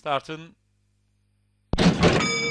Startın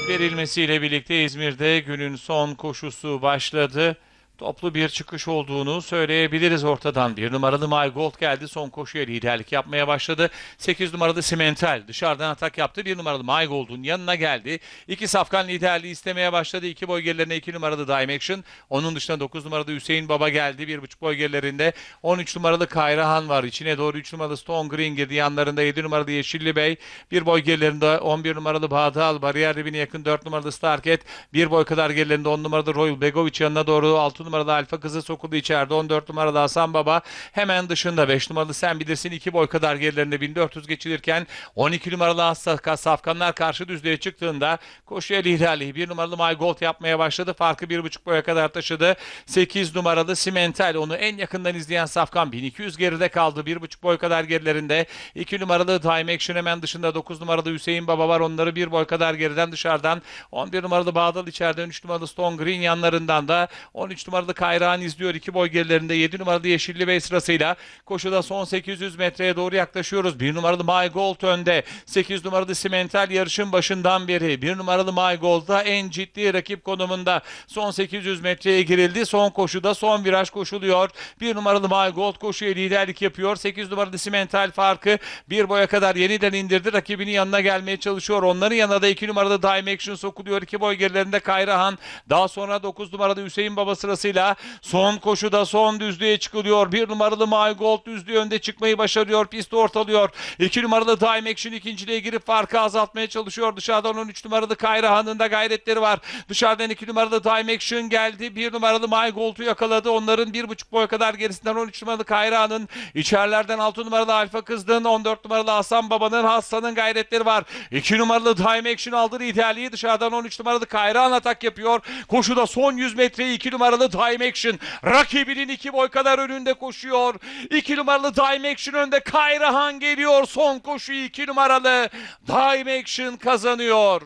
verilmesiyle birlikte İzmir'de günün son koşusu başladı toplu bir çıkış olduğunu söyleyebiliriz ortadan. Bir numaralı My Gold geldi. Son koşuya liderlik yapmaya başladı. 8 numaralı Simental dışarıdan atak yaptı. Bir numaralı My Gold'un yanına geldi. İki safkan liderliği istemeye başladı. İki boy gerilerine 2 numaralı Dime Action. Onun dışında 9 numaralı Hüseyin Baba geldi. bir buçuk boy gerilerinde 13 numaralı Kayrahan var. İçine doğru 3 numaralı Stone Green girdi. Yanlarında 7 numaralı Yeşilli Bey. Bir boy gerilerinde 11 numaralı Bağdal. Bariyer dibine yakın 4 numaralı Starket. Bir boy kadar gerilerinde 10 numaralı Royal Begovic yanına doğru 6 numaralı numaralı Alfa Kızı sokuldu içeride. 14 numaralı Hasan Baba hemen dışında. 5 numaralı Sen Bilirsin 2 boy kadar gerilerinde 1400 geçilirken 12 numaralı Asla Safkanlar karşı düzlüğe çıktığında koşuya Lihlali 1 numaralı My Gold yapmaya başladı. Farkı 1,5 boya kadar taşıdı. 8 numaralı Simental onu en yakından izleyen Safkan 1200 geride kaldı. 1,5 boy kadar gerilerinde. 2 numaralı Time Action hemen dışında. 9 numaralı Hüseyin Baba var. Onları 1 boy kadar geriden dışarıdan. 11 numaralı Bağdal içeriden. 3 numaralı Stone Green yanlarından da. 13 numaralı numaralı Kayrağan izliyor. 2 boy gerilerinde 7 numaralı Yeşilli Bey sırasıyla koşuda son 800 metreye doğru yaklaşıyoruz. 1 numaralı My Gold önde. 8 numaralı Simental yarışın başından beri. 1 numaralı My Gold'da en ciddi rakip konumunda. Son 800 metreye girildi. Son koşuda son viraj koşuluyor. 1 numaralı My Gold koşuya liderlik yapıyor. 8 numaralı Simental farkı 1 boya kadar yeniden indirdi. Rakibinin yanına gelmeye çalışıyor. Onların yanına da 2 numaralı Dime Action sokuluyor. 2 boy gerilerinde Kayrahan. Daha sonra 9 numaralı Hüseyin Baba sırası baskısıyla son koşuda son düzlüğe çıkılıyor. Bir numaralı My Gold düzlüğü önde çıkmayı başarıyor. Pisti ortalıyor. İki numaralı Time Action ikinciliğe girip farkı azaltmaya çalışıyor. Dışarıdan 13 numaralı Kayrahan'ın da gayretleri var. Dışarıdan iki numaralı Time Action geldi. Bir numaralı My Gold'u yakaladı. Onların bir buçuk boy kadar gerisinden 13 numaralı Kayra'nın içerilerden 6 numaralı Alfa Kız'ın 14 numaralı Hasan Baba'nın Hasan'ın gayretleri var. İki numaralı Time Action aldı liderliği dışarıdan 13 numaralı Kayra'nın atak yapıyor. Koşuda son 100 metreyi iki numaralı numaralı Action rakibinin iki boy kadar önünde koşuyor. İki numaralı Time Action önde Kayrahan geliyor. Son koşuyu iki numaralı Time Action kazanıyor.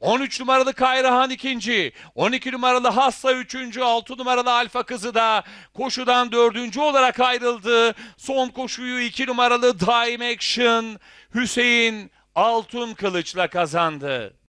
13 numaralı Kayrahan ikinci, 12 numaralı Hassa üçüncü, 6 numaralı Alfa Kızı da koşudan dördüncü olarak ayrıldı. Son koşuyu 2 numaralı Time Action Hüseyin Altın Kılıç'la kazandı.